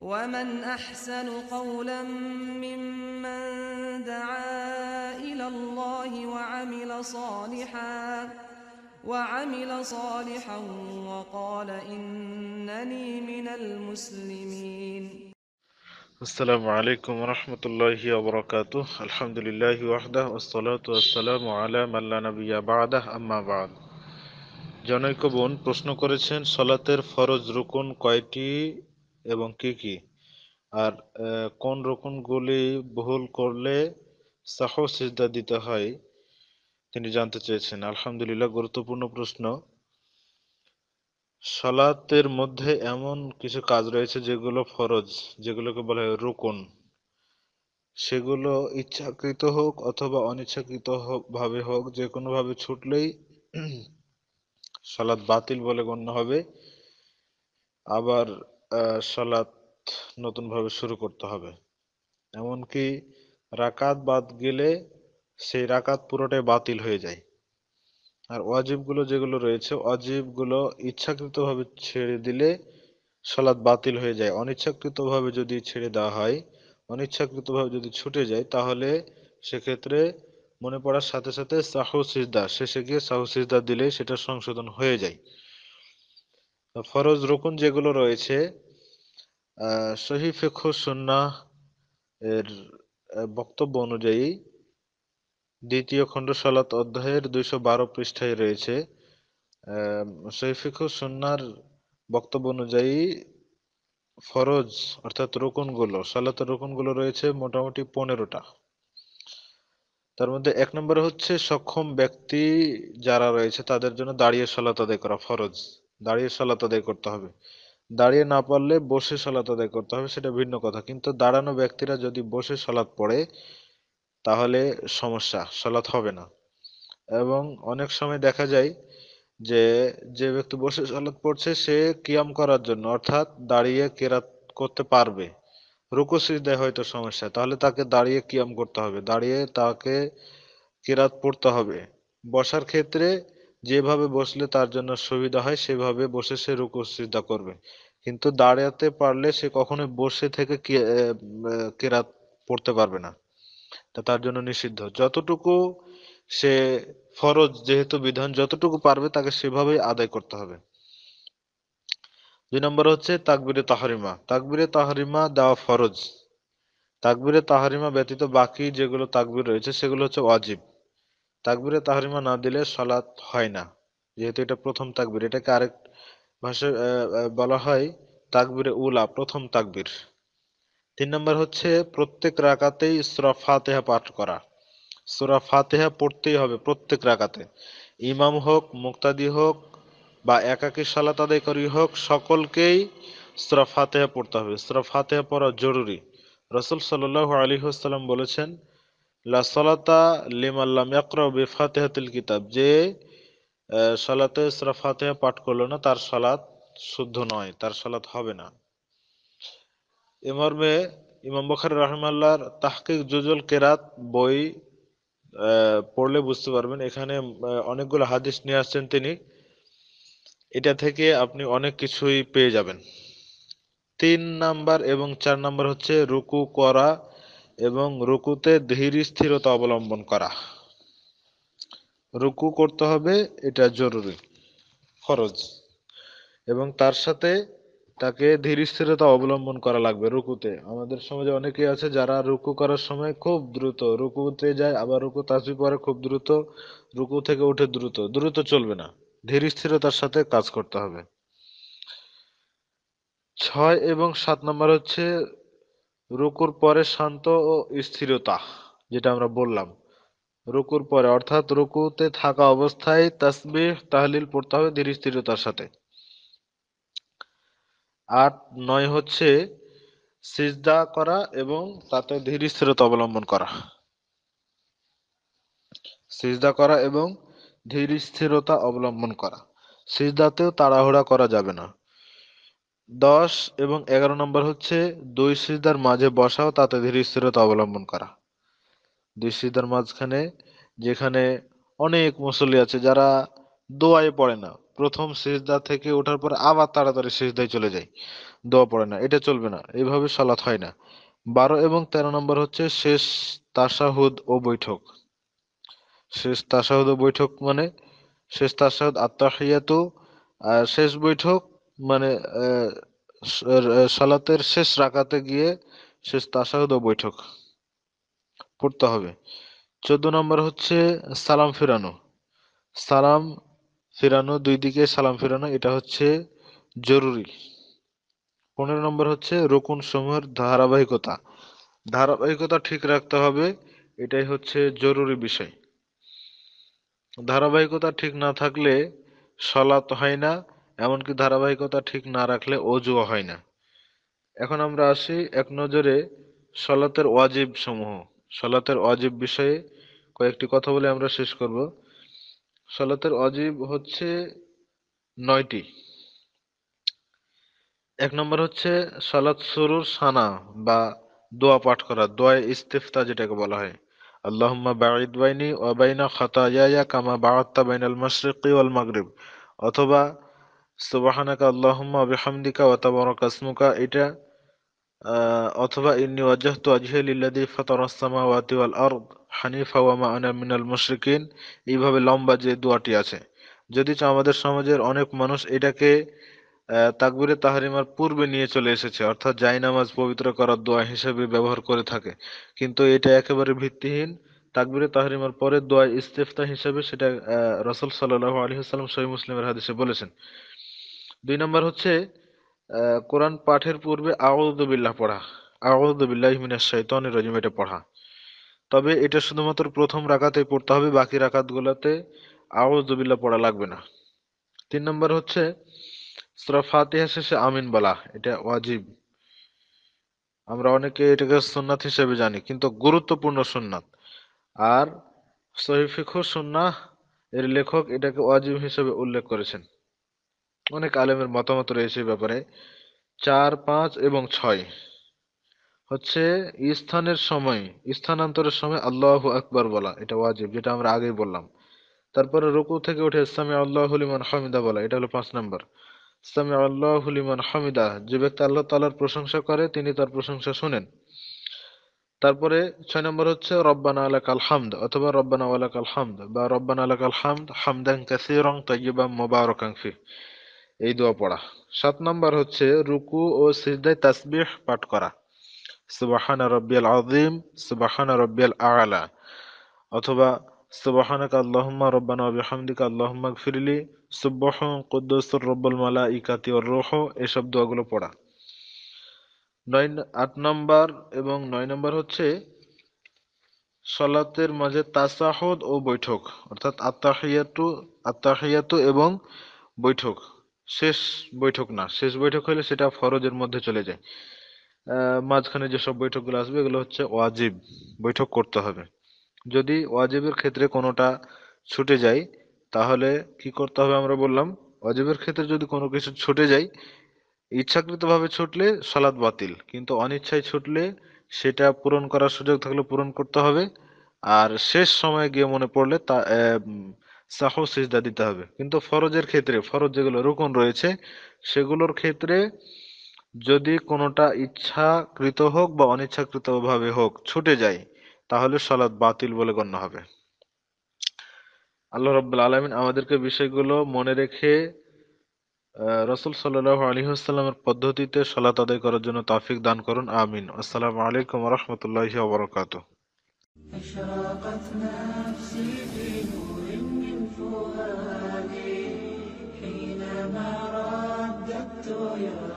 ومن أحسن قولا ممن دعا إلى الله وعمل صالحا وعمل صالحا وقال إنني من المسلمين السلام عليكم ورحمة الله وبركاته الحمد لله وحده والصلاة والسلام على من لا نبي بعده أما بعد জনৈক বোন প্রশ্ন করেছেন সলাতের ফরজ রুকুন কয়টি এবং কি কি আর কোন রকমগুলি ভুল করলে সাহ সিজদা দিতে হয় তিনি জানতে চেয়েছেন আলহামদুলিল্লাহ গুরুত্বপূর্ণ প্রশ্ন সালাতের মধ্যে এমন কিছু কাজ রয়েছে যেগুলো ফরজ যেগুলোকে বলা হয় রুকন সেগুলো ইচ্ছাকৃত হোক অথবা অনিচ্ছাকৃত ভাবে হোক যে কোনোভাবে ছুটলেই সালাদ বাতিল বলে গণ্য হবে আবার সালাত নতুনভাবে শুরু করতে হবে এমনকি রাকাত বাদ গেলে সেই রাকাত পুরোটাই বাতিল হয়ে যায় আর অজীবগুলো যেগুলো রয়েছে ওয়াজিবগুলো ইচ্ছাকৃতভাবে ছেড়ে দিলে সালাদ বাতিল হয়ে যায় অনিচ্ছাকৃতভাবে যদি ছেড়ে দেওয়া হয় অনিচ্ছাকৃতভাবে যদি ছুটে যায় তাহলে সেক্ষেত্রে মনে পড়ার সাথে সাথে সাহসিদা শেষে গিয়ে সাহসিদা দিলে সেটা সংশোধন হয়ে যায় ফরজ রুকুন যেগুলো রয়েছে সহি ফেখু সুন্না এর বক্তব্য অনুযায়ী দ্বিতীয় খণ্ড সালাত অধ্যায়ের দুইশো বারো পৃষ্ঠায় রয়েছে সহিফিকু সুন্নার বক্তব্য অনুযায়ী ফরজ অর্থাৎ রকুনগুলো সালাতের রকুনগুলো রয়েছে মোটামুটি পনেরোটা তার মধ্যে এক নম্বরে হচ্ছে সক্ষম ব্যক্তি যারা রয়েছে তাদের জন্য দাঁড়িয়ে সালাত আদায় করা ফরজ দাঁড়িয়ে সলাত আদায় করতে হবে দাঁড়িয়ে না পারলে বসে সলাত আদায় করতে হবে সেটা ভিন্ন কথা কিন্তু দাঁড়ানো ব্যক্তিরা যদি বসে সালাত পড়ে তাহলে সমস্যা সালাত হবে না এবং অনেক সময় দেখা যায় যে যে ব্যক্তি বসে সালাত পড়ছে সে কিয়াম করার জন্য অর্থাৎ দাঁড়িয়ে কেরাত করতে পারবে রুকু সিজদায় হয়তো সমস্যা তাহলে তাকে দাঁড়িয়ে কিয়াম করতে হবে দাঁড়িয়ে তাকে কেরাত পড়তে হবে বসার ক্ষেত্রে যেভাবে বসলে তার জন্য সুবিধা হয় সেভাবে বসে সে রুকু সিজদা করবে কিন্তু দাঁড়াতে পারলে সে কখনো বসে থেকে কেরাত পড়তে পারবে না তা তার জন্য নিষিদ্ধ যতটুকু সে ফরজ যেহেতু বিধান যতটুকু পারবে তাকে সেভাবেই আদায় করতে হবে দুই নম্বর হচ্ছে তাকবিরে তাহারিমা তাকবিরে তাহারিমা দেওয়া ফরজ তাকবিরে তাহারিমা ব্যতীত বাকি যেগুলো তাকবির রয়েছে সেগুলো হচ্ছে অজীব তাকবিরে তাহরিমা না দিলে সলাৎ হয় না যেহেতু এটা প্রথম তাকবির এটাকে আরেক ভাষায় বলা হয় তাকবিরে উলা প্রথম তাকবির তিন নম্বর হচ্ছে প্রত্যেক রাকাতেই সুরা ফাতেহা পাঠ করা সুরা ফাতেহা পড়তেই হবে প্রত্যেক রাকাতে ইমাম হোক মুক্তাদি হোক বা একাকী সালাত আদায়কারী হোক সকলকেই সুরা ফাতেহা পড়তে হবে সুরা ফাতেহা পড়া জরুরি রসুল সাল্লাহ আলী হাসাল্লাম বলেছেন লা সলাতা লিমাল্লাম ইয়াকরা বি ফাতিহাতিল কিতাব যে সলাতে সূরা ফাতিহা পাঠ করলো না তার সলাত শুদ্ধ নয় তার সলাত হবে না এমর্মে ইমাম বখারি রহমাল্লাহর তাহকিক জুজুল কেরাত বই পড়লে বুঝতে পারবেন এখানে অনেকগুলো হাদিস নিয়ে আসছেন তিনি এটা থেকে আপনি অনেক কিছুই পেয়ে যাবেন তিন নাম্বার এবং চার নাম্বার হচ্ছে রুকু করা এবং রুকুতে ধীর স্থিরতা অবলম্বন করা রুকু করতে হবে এটা জরুরি খরচ এবং তার সাথে তাকে ধীর স্থিরতা অবলম্বন করা লাগবে রুকুতে আমাদের সমাজে অনেকেই আছে যারা রুকু করার সময় খুব দ্রুত রুকুতে যায় আবার রুকু তাজবি পরে খুব দ্রুত রুকু থেকে উঠে দ্রুত দ্রুত চলবে না ধীর স্থিরতার সাথে কাজ করতে হবে ছয় এবং সাত নম্বর হচ্ছে রুকুর পরে শান্ত ও স্থিরতা যেটা আমরা বললাম রুকুর পরে অর্থাৎ রুকুতে থাকা অবস্থায় তাসবিহ তাহলিল পড়তে হবে ধীর স্থিরতার সাথে আট নয় হচ্ছে সিজদা করা এবং তাতে ধীর স্থিরতা অবলম্বন করা সিজদা করা এবং ধীর স্থিরতা অবলম্বন করা সিজদাতেও তাড়াহুড়া করা যাবে না দশ এবং এগারো নম্বর হচ্ছে দুই সিজদার মাঝে বসাও তাতে ধীর স্থিরতা অবলম্বন করা দুই সিজদার মাঝখানে যেখানে অনেক মুসল্লি আছে যারা দোয়ায় পড়ে না প্রথম সিজদা থেকে ওঠার পর আবার তাড়াতাড়ি সিজদায় চলে যায় দোয়া পড়ে না এটা চলবে না এভাবে সলাৎ হয় না বারো এবং তেরো নম্বর হচ্ছে শেষ তাসাহুদ ও বৈঠক শেষ তাসাহুদ ও বৈঠক মানে শেষ তাসাহুদ আত্মাহিয়াতু শেষ বৈঠক মানে সালাতের শেষ রাখাতে গিয়ে শেষ তাসাহুদ বৈঠক পড়তে হবে চোদ্দ নম্বর হচ্ছে সালাম ফেরানো সালাম ফেরানো দুই দিকে সালাম ফেরানো এটা হচ্ছে জরুরি পনেরো নম্বর হচ্ছে রকুন সমূহের ধারাবাহিকতা ধারাবাহিকতা ঠিক রাখতে হবে এটাই হচ্ছে জরুরি বিষয় ধারাবাহিকতা ঠিক না থাকলে সলাত হয় না এমনকি ধারাবাহিকতা ঠিক না রাখলে অজুও হয় না এখন আমরা আসি এক নজরে সলাতের ওয়াজিব সমূহ সলাতের ওয়াজিব বিষয়ে কয়েকটি কথা বলে আমরা শেষ করব সলাতের অজীব হচ্ছে নয়টি এক নম্বর হচ্ছে সলাত সুরুর সানা বা দোয়া পাঠ করা দোয়া ইস্তিফতা যেটাকে বলা হয় আল্লাহুম্মা বাঈদ বাইনি ওয়া খাতা খাতায়ায়া কামা বাআদতা বাইনাল মাশরিকি ওয়াল মাগরিব অথবা সুবাহানাকা আল্লাহম্মা বিহামদিকা ওয়াতাবর কাসমুকা এটা অথবা ইন্নি ওয়াজাহ তু লিল্লাযী ফাতারাস সামাওয়াতি ওয়াল আরদ হানিফা ওয়ামা আনা মিনাল মুশরিকিন এইভাবে লম্বা যে দোয়াটি আছে যদি আমাদের সমাজের অনেক মানুষ এটাকে তাকবিরে তাহারিমার পূর্বে নিয়ে চলে এসেছে অর্থাৎ জায়নামাজ পবিত্র করার দোয়া হিসেবে ব্যবহার করে থাকে কিন্তু এটা একেবারে ভিত্তিহীন তাকবিরে তাহরিমার পরে দোয়া ইস্তেফতা হিসেবে সেটা রসুল সাল্লাহ আলহিহাল্লাম সহি মুসলিমের হাদিসে বলেছেন দুই নম্বর হচ্ছে কোরআন পাঠের পূর্বে আউদ্দুবিল্লাহ পড়া আউদ্দুবিল্লাহ মিনাস শৈতানির রজিম এটা পড়া তবে এটা শুধুমাত্র প্রথম রাকাতে পড়তে হবে বাকি রাকাতগুলোতে আউদ্দুবিল্লাহ পড়া লাগবে না তিন নম্বর হচ্ছে সুরা শেষে আমিন বলা এটা ওয়াজিব আমরা অনেকে এটাকে সুন্নাত হিসেবে জানি কিন্তু গুরুত্বপূর্ণ সুন্নাত আর সহিফিখ সুন্নাহ এর লেখক এটাকে ওয়াজিব হিসেবে উল্লেখ করেছেন অনেক আলেমের মতামত রয়েছে ব্যাপারে চার পাঁচ এবং ছয় হচ্ছে স্থানের সময় স্থানান্তরের সময় আল্লাহ আকবর বলা এটা ওয়াজিব যেটা আমরা আগেই বললাম তারপরে রুকু থেকে উঠে ইসলামী আল্লাহলিমান হামিদা বলা এটা হলো পাঁচ নম্বর ইসলামী আল্লাহলিমান হামিদা যে ব্যক্তি আল্লাহ তালার প্রশংসা করে তিনি তার প্রশংসা শুনেন তারপরে ছয় নম্বর হচ্ছে রব্বানা আলাক আল হামদ অথবা রব্বানা আলাক আল হামদ বা রব্বানা আলাক আল হামদ হামদান কাসিরং তৈবাম মোবারকাংফি এই দোয়া পড়া সাত নম্বর হচ্ছে রুকু ও সিজদায় তাসবিহ পাঠ করা সুবাহান রব্বিয়াল আজিম সুবাহান রব্বিয়াল আলা অথবা সুবাহানাক আল্লাহুম্মা রব্বানা বিহামদিকা আল্লাহুম্মা গফিরলি সুবহ কুদ্দুসুর রব্বুল মালাইকাতি ওয়ার রূহ এসব দোয়াগুলো পড়া নয় আট নম্বর এবং নয় নম্বর হচ্ছে সলাতের মাঝে তাসাহদ ও বৈঠক অর্থাৎ আত্মাহিয়াতু আত্মাহিয়াতু এবং বৈঠক শেষ বৈঠক না শেষ বৈঠক হলে সেটা ফরজের মধ্যে চলে যায় মাঝখানে যেসব বৈঠকগুলো আসবে এগুলো হচ্ছে ওয়াজিব বৈঠক করতে হবে যদি ওয়াজিবের ক্ষেত্রে কোনোটা ছুটে যায় তাহলে কি করতে হবে আমরা বললাম ওয়াজিবের ক্ষেত্রে যদি কোনো কিছু ছুটে যায় ইচ্ছাকৃতভাবে ছুটলে সালাদ বাতিল কিন্তু অনিচ্ছায় ছুটলে সেটা পূরণ করার সুযোগ থাকলে পূরণ করতে হবে আর শেষ সময়ে গিয়ে মনে পড়লে তা সাহস সিজদা দিতে হবে কিন্তু ফরজের ক্ষেত্রে ফরজ যেগুলো রুকন রয়েছে সেগুলোর ক্ষেত্রে যদি কোনোটা ইচ্ছাকৃত হোক বা অনিচ্ছাকৃতভাবে হোক ছুটে যায় তাহলে সলাৎ বাতিল বলে গণ্য হবে আল্লাহ রব্বুল আলমিন আমাদেরকে বিষয়গুলো মনে রেখে রসুল সাল্লাহ আলী আসসালামের পদ্ধতিতে সলাত আদায় করার জন্য তাফিক দান করুন আমিন আসসালামু আলাইকুম রহমতুল্লাহ বরকাত Yeah.